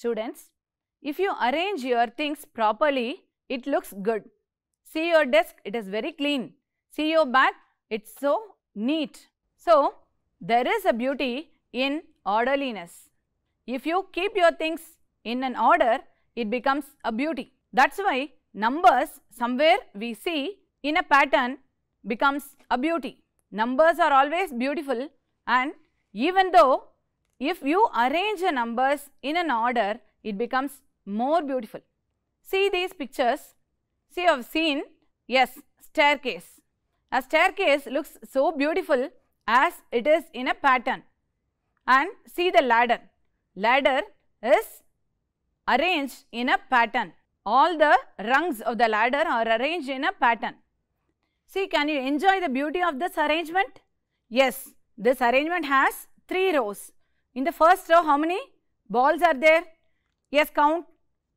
Students, if you arrange your things properly, it looks good. See your desk, it is very clean. See your bag, it's so neat. So, there is a beauty in orderliness. If you keep your things in an order, it becomes a beauty. That's why numbers somewhere we see in a pattern becomes a beauty. Numbers are always beautiful and even though if you arrange the numbers in an order, it becomes more beautiful. See these pictures. See, you have seen, yes, staircase. A staircase looks so beautiful as it is in a pattern. And see the ladder. Ladder is arranged in a pattern. All the rungs of the ladder are arranged in a pattern. See, can you enjoy the beauty of this arrangement? Yes, this arrangement has three rows. In the first row, how many balls are there? Yes, count.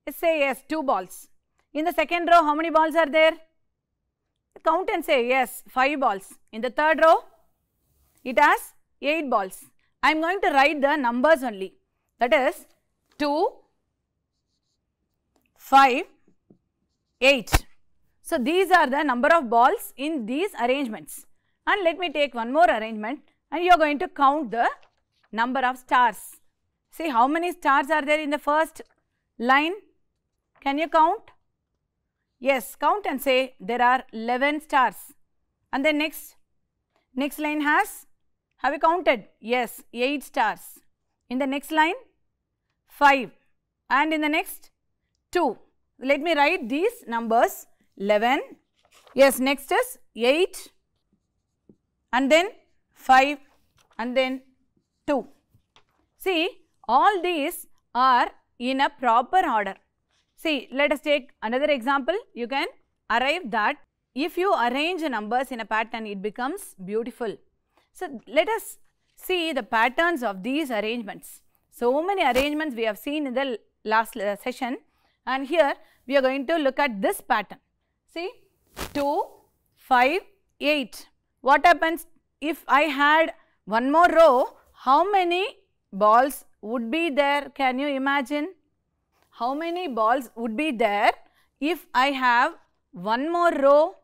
Let's say yes, 2 balls. In the second row, how many balls are there? Count and say yes, 5 balls. In the third row, it has 8 balls. I am going to write the numbers only. That is 2, 5, 8. So, these are the number of balls in these arrangements. And let me take one more arrangement and you are going to count the number of stars. See how many stars are there in the first line? Can you count? Yes, count and say there are 11 stars. And then next, next line has, have you counted? Yes, 8 stars. In the next line, 5 and in the next 2. Let me write these numbers 11, yes next is 8 and then 5 and then 2. See, all these are in a proper order. See, let us take another example. You can arrive that if you arrange numbers in a pattern, it becomes beautiful. So, let us see the patterns of these arrangements. So many arrangements we have seen in the last uh, session and here we are going to look at this pattern. See 2, 5, 8. What happens if I had one more row, how many balls would be there? Can you imagine? How many balls would be there if I have one more row?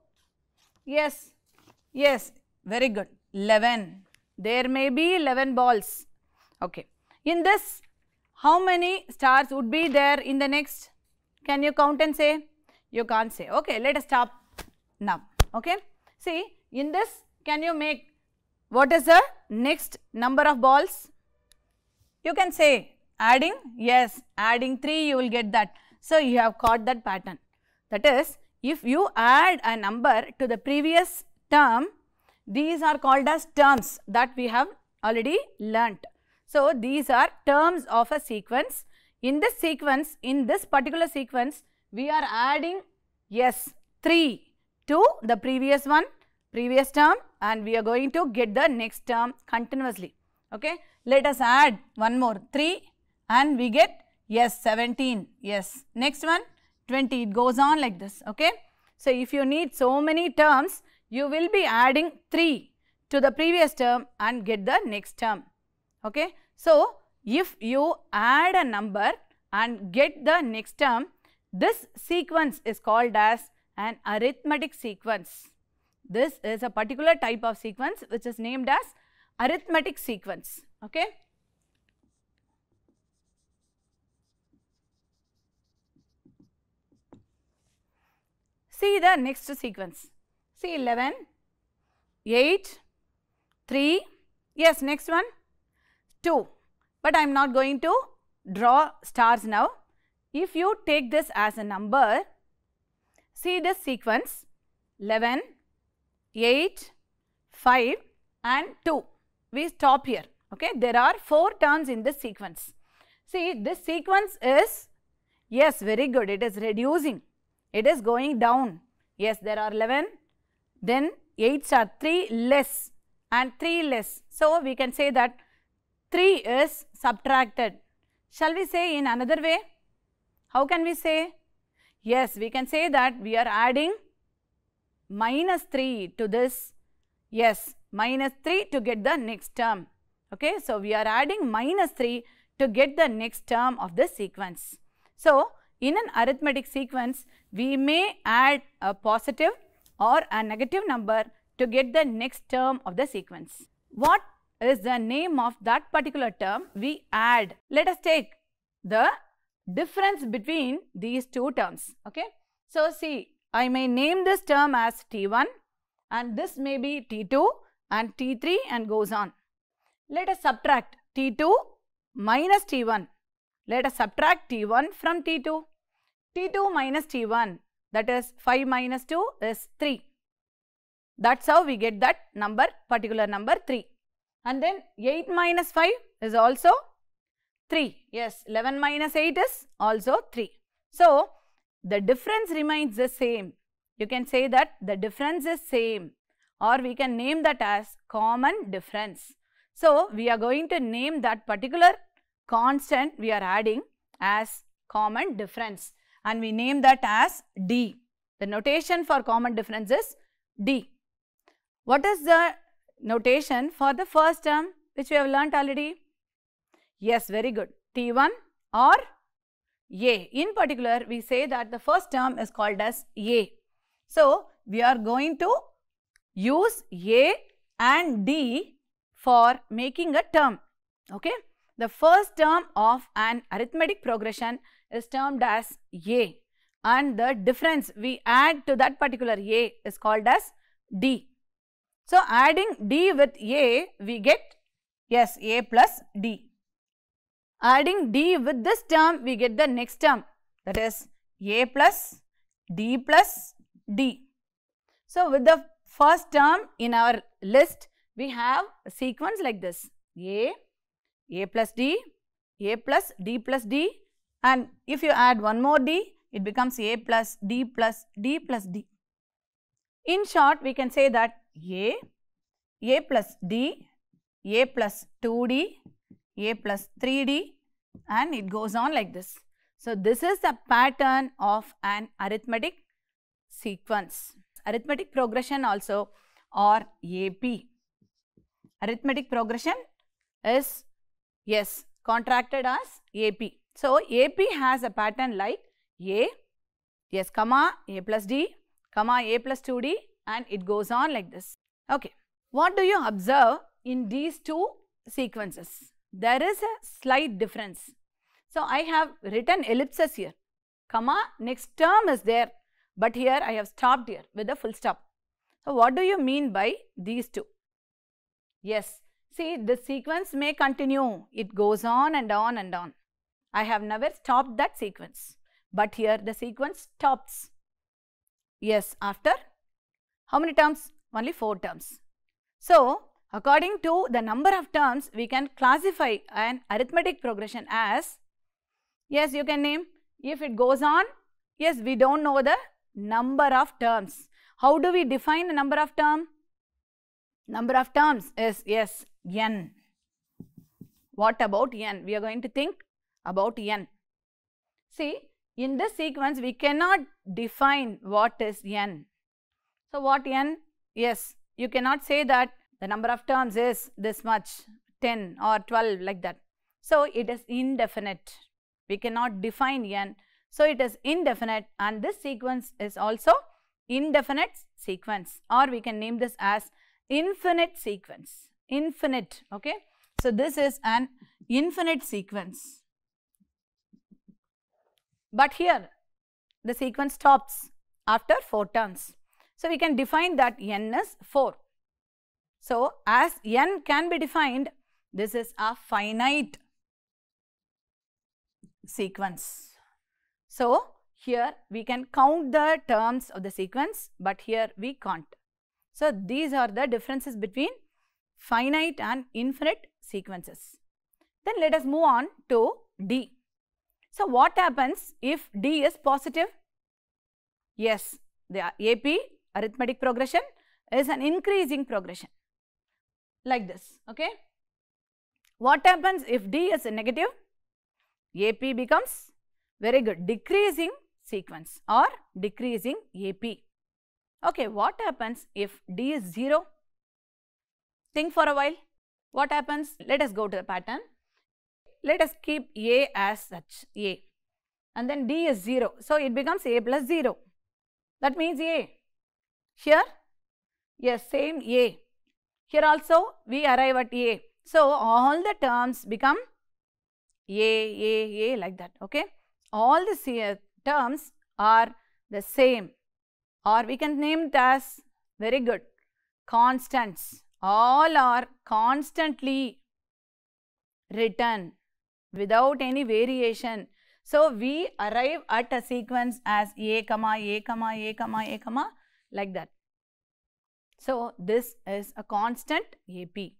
Yes, yes, very good. 11. There may be 11 balls. Okay. In this, how many stars would be there in the next? Can you count and say? You can't say. Okay, let us stop now. Okay. See, in this, can you make what is the next number of balls? You can say adding, yes, adding 3 you will get that. So, you have caught that pattern. That is, if you add a number to the previous term, these are called as terms that we have already learnt. So, these are terms of a sequence. In this sequence, in this particular sequence, we are adding yes 3 to the previous one, previous term and we are going to get the next term continuously. Okay. Let us add one more 3 and we get yes 17 yes next one 20 it goes on like this okay. So, if you need so many terms you will be adding 3 to the previous term and get the next term okay. So, if you add a number and get the next term this sequence is called as an arithmetic sequence this is a particular type of sequence which is named as arithmetic sequence. Okay. See the next sequence. See 11, 8, 3, yes next one 2, but I am not going to draw stars now. If you take this as a number, see this sequence 11, 8, 5 and 2. We stop here. Okay. There are 4 turns in this sequence. See this sequence is, yes very good it is reducing. It is going down. Yes there are 11 then 8s are 3 less and 3 less. So we can say that 3 is subtracted. Shall we say in another way? How can we say? Yes, we can say that we are adding minus 3 to this, yes, minus 3 to get the next term. Okay, so we are adding minus 3 to get the next term of the sequence. So, in an arithmetic sequence, we may add a positive or a negative number to get the next term of the sequence. What is the name of that particular term we add? Let us take the difference between these two terms. Okay. So, see I may name this term as T1 and this may be T2 and T3 and goes on. Let us subtract T2 minus T1. Let us subtract T1 from T2. T2 minus T1 that is 5 minus 2 is 3. That is how we get that number particular number 3. And then 8 minus 5 is also 3. Yes 11 minus 8 is also 3. So, the difference remains the same. You can say that the difference is same or we can name that as common difference. So, we are going to name that particular constant we are adding as common difference and we name that as D. The notation for common difference is D. What is the notation for the first term which we have learnt already? Yes, very good. T1 or a. In particular, we say that the first term is called as A. So, we are going to use A and D for making a term. Okay. The first term of an arithmetic progression is termed as A and the difference we add to that particular A is called as D. So, adding D with A we get yes A plus D. Adding d with this term, we get the next term that is a plus d plus d. So, with the first term in our list, we have a sequence like this a, a plus d, a plus d plus d and if you add one more d, it becomes a plus d plus d plus d. In short, we can say that a, a plus d, a plus 2d, a plus 3D and it goes on like this. So, this is the pattern of an arithmetic sequence. Arithmetic progression also or AP. Arithmetic progression is yes contracted as AP. So, AP has a pattern like A, yes comma A plus D, comma A plus 2D and it goes on like this. Okay. What do you observe in these two sequences? there is a slight difference. So, I have written ellipses here, comma, next term is there, but here I have stopped here with a full stop. So, what do you mean by these two? Yes, see the sequence may continue, it goes on and on and on. I have never stopped that sequence, but here the sequence stops. Yes, after how many terms? Only 4 terms. So, According to the number of terms, we can classify an arithmetic progression as, yes, you can name, if it goes on, yes, we do not know the number of terms. How do we define the number of term? Number of terms is, yes, n. What about n? We are going to think about n. See, in this sequence, we cannot define what is n. So, what n? Yes, you cannot say that the number of terms is this much 10 or 12 like that. So, it is indefinite we cannot define n. So, it is indefinite and this sequence is also indefinite sequence or we can name this as infinite sequence infinite okay. So, this is an infinite sequence but here the sequence stops after 4 terms. So, we can define that n is 4 so, as n can be defined, this is a finite sequence. So, here we can count the terms of the sequence, but here we can't. So, these are the differences between finite and infinite sequences. Then let us move on to D. So, what happens if D is positive? Yes, the AP arithmetic progression is an increasing progression like this, okay. What happens if D is negative? AP becomes very good decreasing sequence or decreasing AP. Okay, what happens if D is 0? Think for a while. What happens? Let us go to the pattern. Let us keep A as such, A and then D is 0. So, it becomes A plus 0 that means A. Here, yes same A here also we arrive at A. So, all the terms become A, A, A like that, okay. All the terms are the same or we can name it as very good constants. All are constantly written without any variation. So, we arrive at a sequence as A, A, A, A, A like that. So, this is a constant AP.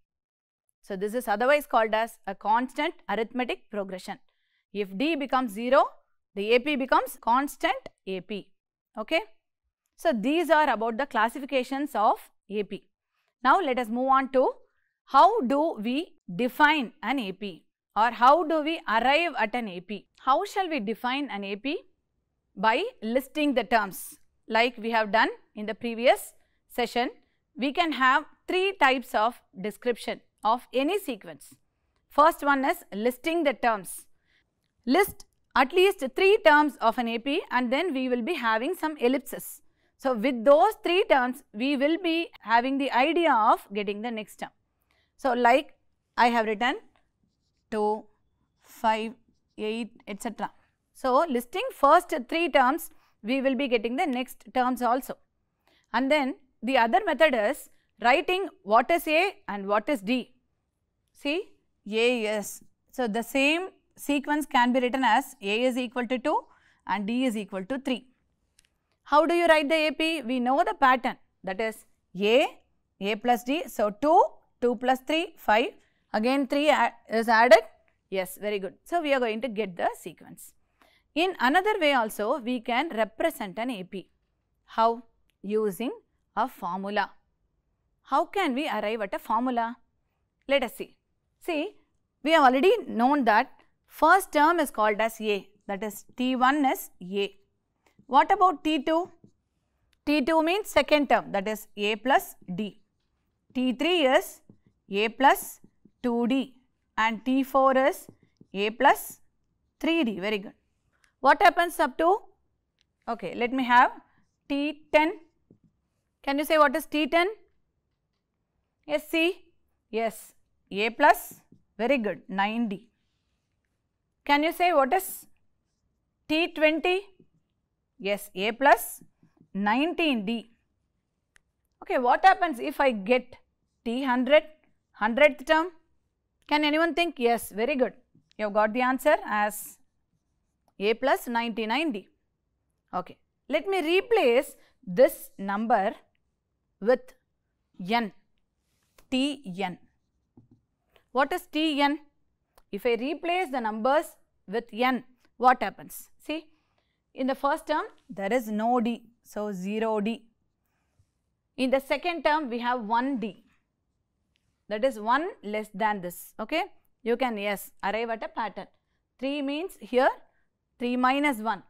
So, this is otherwise called as a constant arithmetic progression. If D becomes 0, the AP becomes constant AP. Okay? So, these are about the classifications of AP. Now, let us move on to how do we define an AP or how do we arrive at an AP? How shall we define an AP? By listing the terms like we have done in the previous session we can have three types of description of any sequence. First one is listing the terms. List at least three terms of an AP and then we will be having some ellipses. So, with those three terms, we will be having the idea of getting the next term. So, like I have written 2, 5, 8, etc. So, listing first three terms, we will be getting the next terms also. And then the other method is writing what is A and what is D. See A is. So, the same sequence can be written as A is equal to 2 and D is equal to 3. How do you write the AP? We know the pattern that is A, A plus D. So, 2, 2 plus 3, 5. Again 3 is added. Yes, very good. So, we are going to get the sequence. In another way also, we can represent an AP. How? Using a formula. How can we arrive at a formula? Let us see. See, we have already known that first term is called as A, that is T1 is A. What about T2? T2 means second term that is A plus D. T3 is A plus 2D and T4 is A plus 3D. Very good. What happens up to? Okay, let me have T10 can you say what is T10? Yes, C. Yes, A plus. Very good, 9D. Can you say what is T20? Yes, A plus 19D. Okay, what happens if I get T100, 100th term? Can anyone think? Yes, very good. You have got the answer as A plus 99D. Okay, let me replace this number with n, t What is Tn? If I replace the numbers with n, what happens? See, in the first term, there is no d, so 0 d. In the second term, we have 1 d, that is 1 less than this, okay. You can, yes, arrive at a pattern. 3 means here 3 minus 1,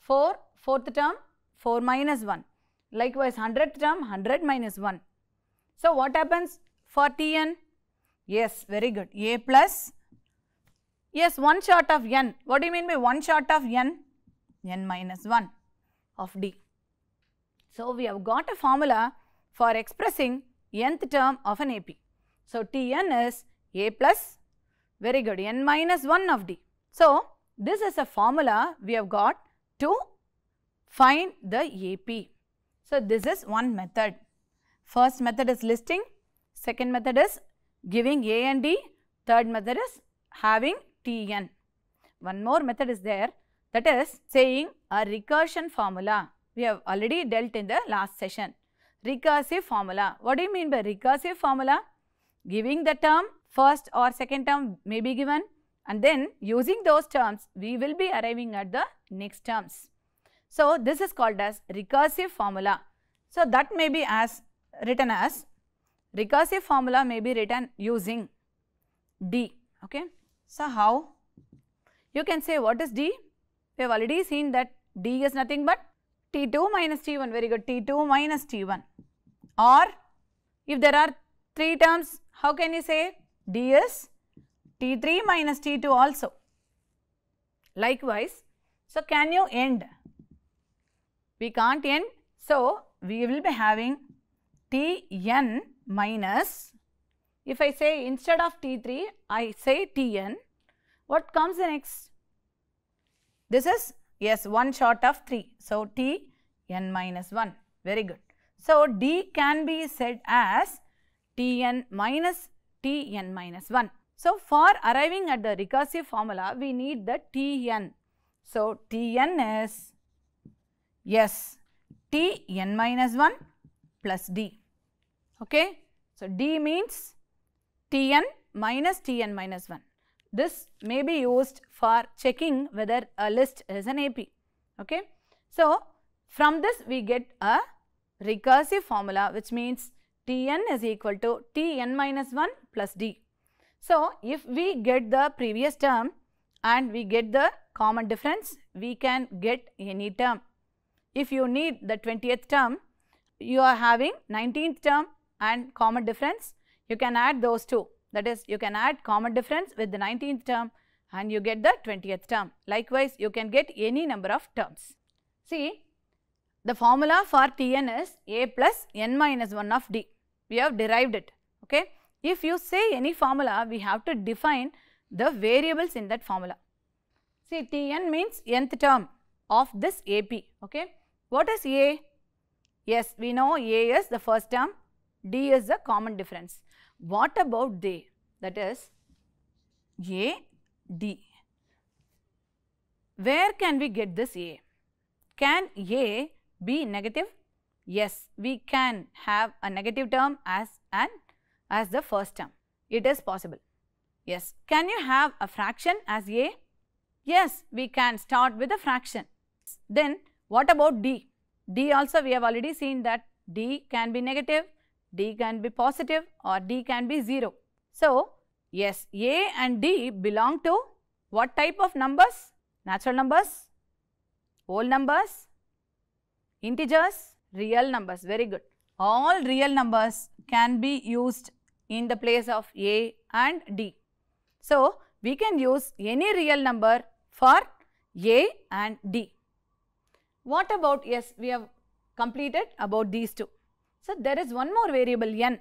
4, fourth term 4 minus 1, Likewise, 100th term 100 minus 1. So, what happens? 40n? Yes, very good. A plus? Yes, 1 short of n. What do you mean by 1 short of n? n minus 1 of d. So, we have got a formula for expressing nth term of an AP. So, Tn is A plus, very good, n minus 1 of d. So, this is a formula we have got to find the AP. So, this is one method. First method is listing, second method is giving A and D, third method is having Tn. One more method is there that is saying a recursion formula. We have already dealt in the last session. Recursive formula. What do you mean by recursive formula? Giving the term first or second term may be given and then using those terms we will be arriving at the next terms. So, this is called as recursive formula. So, that may be as written as recursive formula may be written using D. Okay. So, how? You can say what is D? We have already seen that D is nothing but T2 minus T1 very good T2 minus T1 or if there are 3 terms how can you say D is T3 minus T2 also likewise. So, can you end we can't n. So, we will be having t n minus, if I say instead of t 3, I say t n, what comes next? This is yes 1 short of 3. So, t n minus 1 very good. So, d can be said as t n minus t n minus 1. So, for arriving at the recursive formula we need the t n. So, t n is Yes, t n minus 1 plus d. Okay? So, d means t n minus t n minus 1. This may be used for checking whether a list is an AP. Okay? So, from this we get a recursive formula which means Tn is equal to Tn minus 1 plus D. So, if we get the previous term and we get the common difference, we can get any term if you need the 20th term, you are having 19th term and common difference, you can add those two. That is, you can add common difference with the 19th term and you get the 20th term. Likewise, you can get any number of terms. See, the formula for Tn is a plus n minus 1 of d. We have derived it. Okay. If you say any formula, we have to define the variables in that formula. See, Tn means nth term of this AP. Okay. What is A? Yes, we know A is the first term, D is the common difference. What about they? That is A, D. Where can we get this A? Can A be negative? Yes, we can have a negative term as an as the first term. It is possible. Yes. Can you have a fraction as A? Yes, we can start with a fraction. Then what about D? D also we have already seen that D can be negative, D can be positive or D can be 0. So, yes A and D belong to what type of numbers? Natural numbers, whole numbers, integers, real numbers very good. All real numbers can be used in the place of A and D. So, we can use any real number for A and D. What about, yes, we have completed about these two. So, there is one more variable n.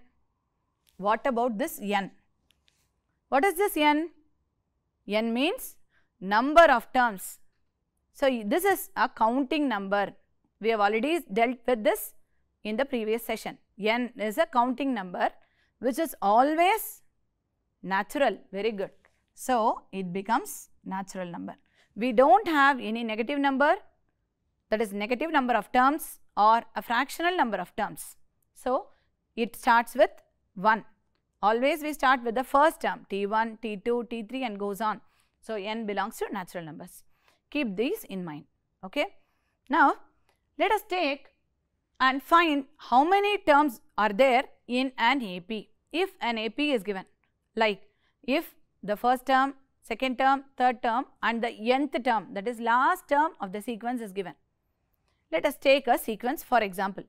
What about this n? What is this n? n means number of terms. So, this is a counting number. We have already dealt with this in the previous session. n is a counting number which is always natural. Very good. So, it becomes natural number. We do not have any negative number that is negative number of terms or a fractional number of terms. So, it starts with 1. Always we start with the first term t1, t2, t3 and goes on. So, n belongs to natural numbers. Keep these in mind. Okay. Now, let us take and find how many terms are there in an AP if an AP is given like if the first term, second term, third term and the nth term that is last term of the sequence is given. Let us take a sequence for example.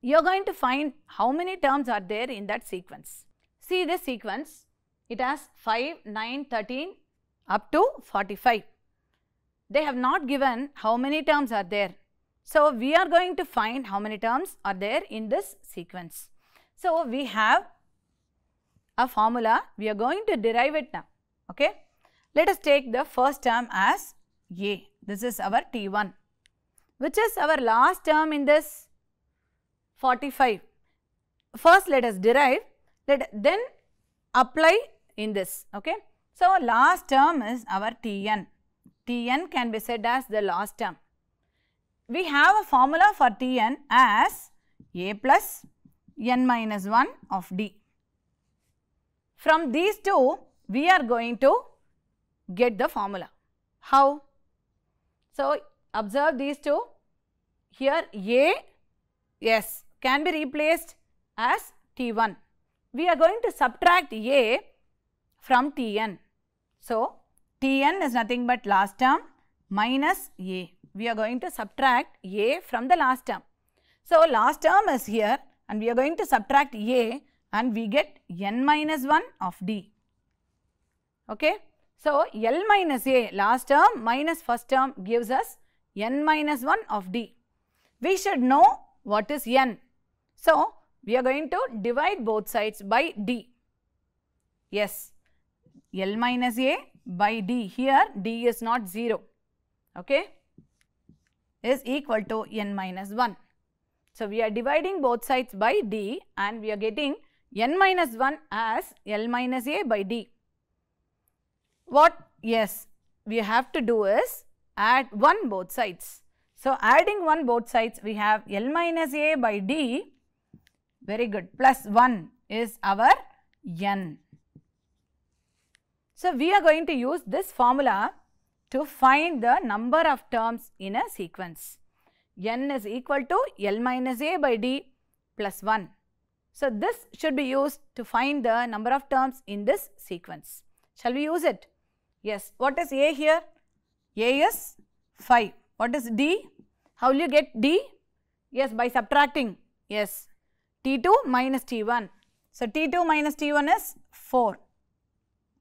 You are going to find how many terms are there in that sequence. See this sequence, it has 5, 9, 13 up to 45. They have not given how many terms are there. So, we are going to find how many terms are there in this sequence. So, we have a formula, we are going to derive it now. Okay? Let us take the first term as A. This is our T1 which is our last term in this 45. First let us derive, let then apply in this. Okay. So, last term is our Tn. Tn can be said as the last term. We have a formula for Tn as a plus n minus 1 of d. From these two, we are going to get the formula. How? So, Observe these two. Here A, yes, can be replaced as T1. We are going to subtract A from Tn. So, Tn is nothing but last term minus A. We are going to subtract A from the last term. So, last term is here and we are going to subtract A and we get n minus 1 of D. Okay. So, L minus A last term minus first term gives us n minus 1 of d. We should know what is n. So, we are going to divide both sides by d. Yes, L minus A by d here d is not 0 okay is equal to n minus 1. So, we are dividing both sides by d and we are getting n minus 1 as L minus A by d. What yes we have to do is add 1 both sides. So, adding 1 both sides we have L minus A by D very good plus 1 is our N. So, we are going to use this formula to find the number of terms in a sequence. N is equal to L minus A by D plus 1. So, this should be used to find the number of terms in this sequence. Shall we use it? Yes. What is A here? A is 5. What is D? How will you get D? Yes, by subtracting. Yes, T2 minus T1. So, T2 minus T1 is 4.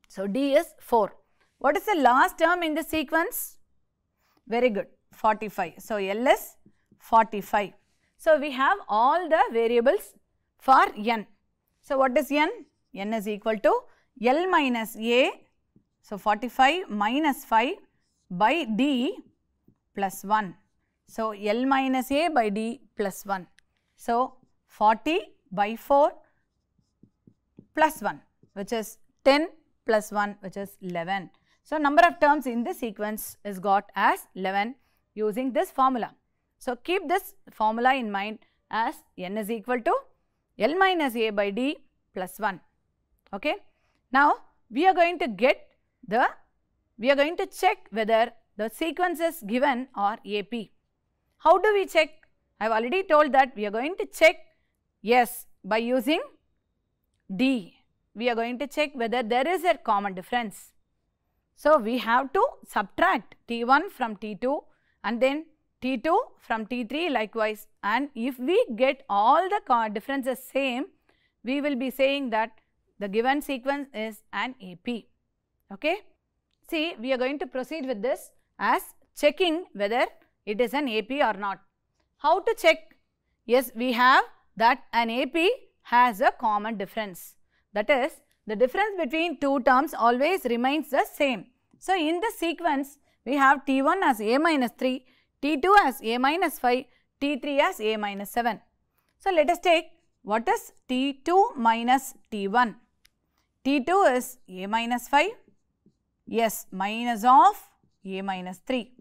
So, D is 4. What is the last term in the sequence? Very good, 45. So, L is 45. So, we have all the variables for n. So, what is n? n is equal to L minus A. So, 45 minus 5 by d plus 1. So, L minus A by d plus 1. So, 40 by 4 plus 1 which is 10 plus 1 which is 11. So, number of terms in the sequence is got as 11 using this formula. So, keep this formula in mind as n is equal to L minus A by d plus 1. Okay. Now, we are going to get the we are going to check whether the sequences given are AP. How do we check? I have already told that we are going to check yes by using D. We are going to check whether there is a common difference. So, we have to subtract T1 from T2 and then T2 from T3 likewise and if we get all the differences same, we will be saying that the given sequence is an AP. Okay. See, we are going to proceed with this as checking whether it is an AP or not. How to check? Yes, we have that an AP has a common difference. That is, the difference between two terms always remains the same. So, in the sequence, we have T1 as A minus 3, T2 as A minus 5, T3 as A minus 7. So, let us take what is T2 minus T1. T2 is A minus 5, Yes, minus of a minus 3.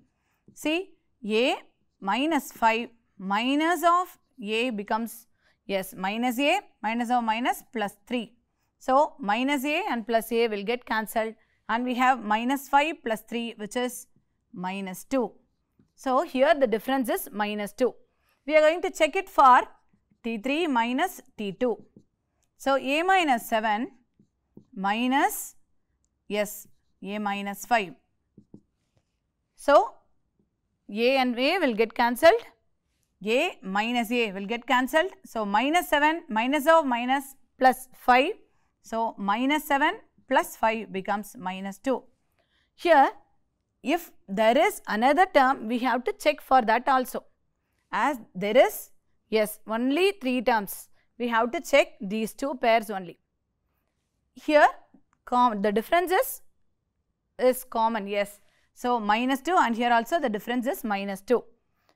See, a minus 5 minus of a becomes, yes, minus a minus of minus plus 3. So, minus a and plus a will get cancelled and we have minus 5 plus 3 which is minus 2. So, here the difference is minus 2. We are going to check it for T3 minus T2. So, A minus 7 minus, yes, a minus 5. So, a and a will get cancelled, a minus a will get cancelled. So, minus 7 minus of minus plus 5. So, minus 7 plus 5 becomes minus 2. Here, if there is another term, we have to check for that also. As there is, yes, only 3 terms, we have to check these two pairs only. Here, the difference is is common, yes. So, minus 2 and here also the difference is minus 2.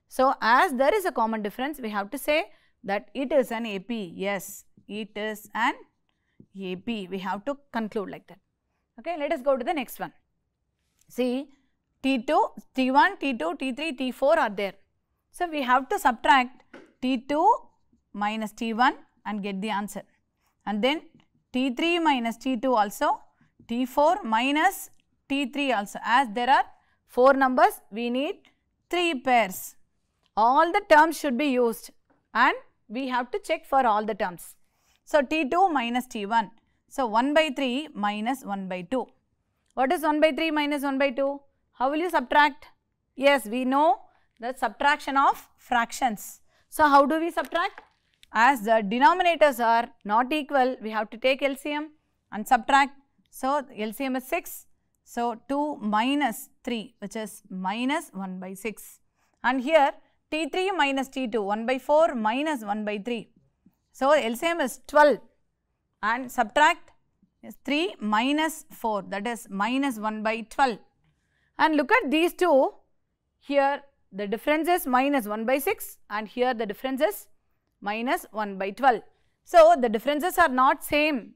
So, as there is a common difference, we have to say that it is an AP, yes, it is an AP. We have to conclude like that. Okay, let us go to the next one. See, T2, T1, T2, T3, T4 are there. So, we have to subtract T2 minus T1 and get the answer. And then T3 minus T2 also, T4 minus T3 also. As there are 4 numbers, we need 3 pairs. All the terms should be used and we have to check for all the terms. So, T2 minus T1. So, 1 by 3 minus 1 by 2. What is 1 by 3 minus 1 by 2? How will you subtract? Yes, we know the subtraction of fractions. So, how do we subtract? As the denominators are not equal, we have to take LCM and subtract. So, LCM is 6 so, 2 minus 3 which is minus 1 by 6 and here T3 minus T2 1 by 4 minus 1 by 3. So, LCM is 12 and subtract is 3 minus 4 that is minus 1 by 12 and look at these two here the difference is minus 1 by 6 and here the difference is minus 1 by 12. So, the differences are not same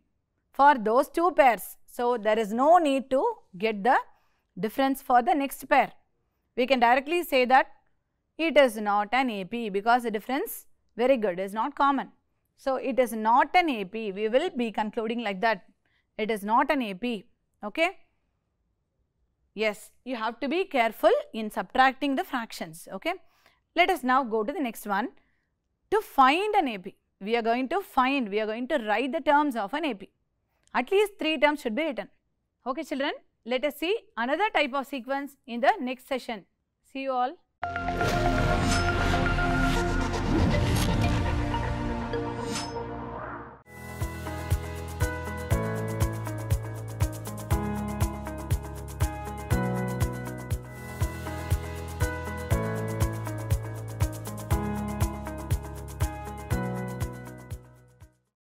for those two pairs. So, there is no need to get the difference for the next pair. We can directly say that it is not an AP because the difference very good is not common. So, it is not an AP we will be concluding like that it is not an AP ok. Yes you have to be careful in subtracting the fractions ok. Let us now go to the next one to find an AP we are going to find we are going to write the terms of an AP at least 3 terms should be written ok children. Let us see another type of sequence in the next session. See you all.